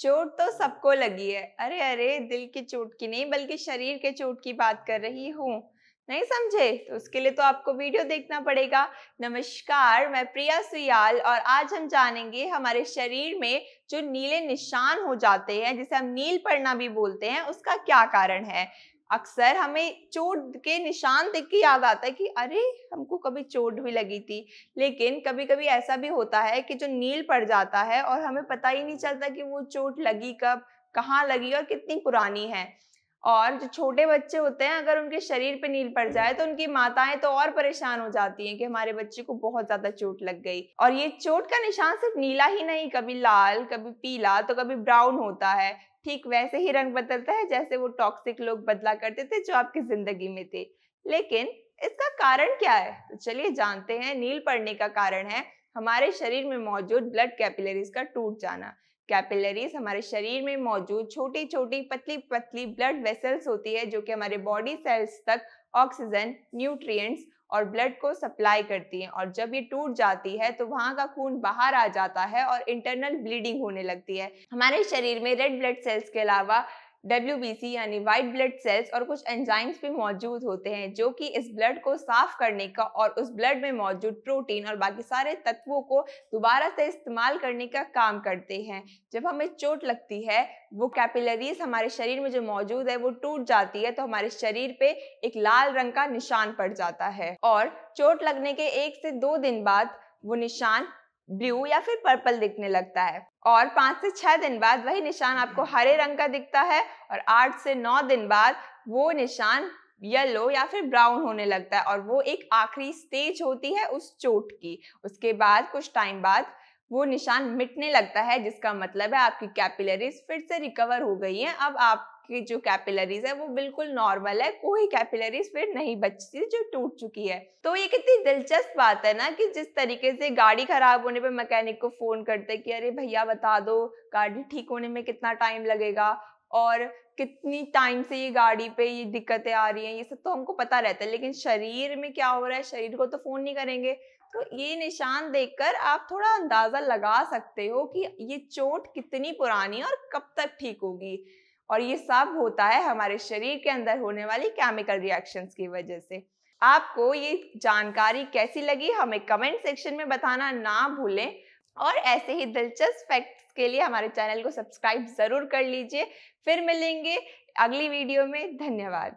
चोट तो सबको लगी है अरे अरे दिल की चोट की नहीं बल्कि शरीर के चोट की बात कर रही हूँ नहीं समझे तो उसके लिए तो आपको वीडियो देखना पड़ेगा नमस्कार मैं प्रिया सुयाल और आज हम जानेंगे हमारे शरीर में जो नीले निशान हो जाते हैं जिसे हम नील पड़ना भी बोलते हैं उसका क्या कारण है अक्सर हमें चोट के निशान देख के याद आता है कि अरे हमको कभी चोट भी लगी थी लेकिन कभी कभी ऐसा भी होता है कि जो नील पड़ जाता है और हमें पता ही नहीं चलता कि वो चोट लगी कब कहाँ लगी और कितनी पुरानी है और जो छोटे बच्चे होते हैं अगर उनके शरीर पे नील पड़ जाए तो उनकी माताएं तो और परेशान हो जाती हैं कि हमारे बच्चे को बहुत ज्यादा चोट लग गई और ये चोट का निशान सिर्फ नीला ही नहीं कभी लाल कभी पीला तो कभी ब्राउन होता है ठीक वैसे ही रंग बदलता है जैसे वो टॉक्सिक लोग बदला करते थे जो आपकी जिंदगी में थे लेकिन इसका कारण क्या है तो चलिए जानते हैं नील पड़ने का कारण है हमारे शरीर में मौजूद ब्लड कैपिलरीज का टूट जाना कैपिलरीज हमारे शरीर में मौजूद छोटी छोटी पतली पतली ब्लड वेसल्स होती है जो कि हमारे बॉडी सेल्स तक ऑक्सीजन न्यूट्रिएंट्स और ब्लड को सप्लाई करती हैं और जब ये टूट जाती है तो वहाँ का खून बाहर आ जाता है और इंटरनल ब्लीडिंग होने लगती है हमारे शरीर में रेड ब्लड सेल्स के अलावा डब्ल्यू यानी वाइट ब्लड सेल्स और कुछ एंजाइम्स भी मौजूद होते हैं जो कि इस ब्लड को साफ करने का और उस ब्लड में मौजूद प्रोटीन और बाकी सारे तत्वों को दोबारा से इस्तेमाल करने का काम करते हैं जब हमें चोट लगती है वो कैपिलरीज हमारे शरीर में जो मौजूद है वो टूट जाती है तो हमारे शरीर पे एक लाल रंग का निशान पड़ जाता है और चोट लगने के एक से दो दिन बाद वो निशान ब्लू या फिर पर्पल दिखने लगता है और पांच से छह दिन बाद वही निशान आपको हरे रंग का दिखता है और आठ से नौ दिन बाद वो निशान येलो या फिर ब्राउन होने लगता है और वो एक आखिरी स्टेज होती है उस चोट की उसके बाद कुछ टाइम बाद वो निशान मिटने लगता है जिसका मतलब है आपकी कैपिलरीज फिर से रिकवर हो गई हैं अब आपकी जो कैपिलरीज है वो बिल्कुल नॉर्मल है कोई कैपिलरीज फिर नहीं बचती जो टूट चुकी है तो ये कितनी दिलचस्प बात है ना कि जिस तरीके से गाड़ी खराब होने पर मैकेनिक को फोन करते कि अरे भैया बता दो गाड़ी ठीक होने में कितना टाइम लगेगा और कितनी टाइम से ये गाड़ी पे ये दिक्कतें आ रही हैं ये सब तो हमको पता रहता है लेकिन शरीर में क्या हो रहा है शरीर को तो फोन नहीं करेंगे तो ये निशान देखकर आप थोड़ा अंदाजा लगा सकते हो कि ये चोट कितनी पुरानी और कब तक ठीक होगी और ये सब होता है हमारे शरीर के अंदर होने वाली केमिकल रिएक्शंस की वजह से आपको ये जानकारी कैसी लगी हमें कमेंट सेक्शन में बताना ना भूलें और ऐसे ही दिलचस्प फैक्ट्स के लिए हमारे चैनल को सब्सक्राइब ज़रूर कर लीजिए फिर मिलेंगे अगली वीडियो में धन्यवाद